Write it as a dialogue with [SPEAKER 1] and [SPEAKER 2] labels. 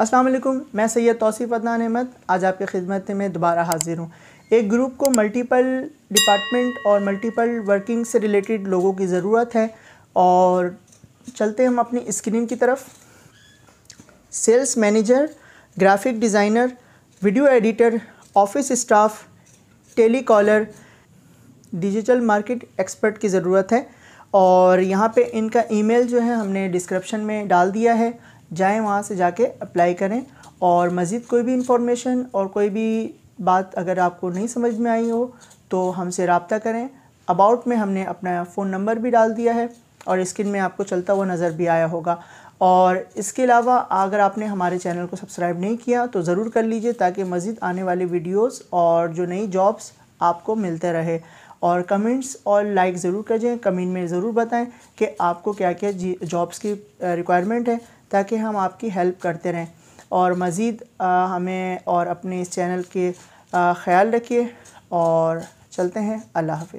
[SPEAKER 1] असलम मैं सैयद तौसीफ़ अदनान अहमद आज आपकी खिदमत में दोबारा हाजिर हूँ एक ग्रुप को मल्टीपल डिपार्टमेंट और मल्टीपल वर्किंग से रिलेटेड लोगों की ज़रूरत है और चलते हम अपनी स्क्रीन की तरफ sales manager graphic designer video editor office staff telecaller digital market expert की ज़रूरत है और यहाँ पे इनका ईमेल जो है हमने डिस्क्रिप्शन में डाल दिया है जाएँ वहाँ से जाके अप्लाई करें और मज़ीद कोई भी इंफॉर्मेशन और कोई भी बात अगर आपको नहीं समझ में आई हो तो हमसे रबता करें अबाउट में हमने अपना फ़ोन नंबर भी डाल दिया है और स्क्रीन में आपको चलता हुआ नज़र भी आया होगा और इसके अलावा अगर आपने हमारे चैनल को सब्सक्राइब नहीं किया तो ज़रूर कर लीजिए ताकि मज़ीद आने वाले वीडियोस और जो नई जॉब्स आपको मिलते रहे और कमेंट्स और लाइक ज़रूर कर दें कमेंट में ज़रूर बताएं कि आपको क्या क्या जॉब्स की रिक्वायरमेंट है ताकि हम आपकी हेल्प करते रहें और मज़ीद हमें और अपने इस चैनल के ख्याल रखिए और चलते हैं अल्लाह हाफि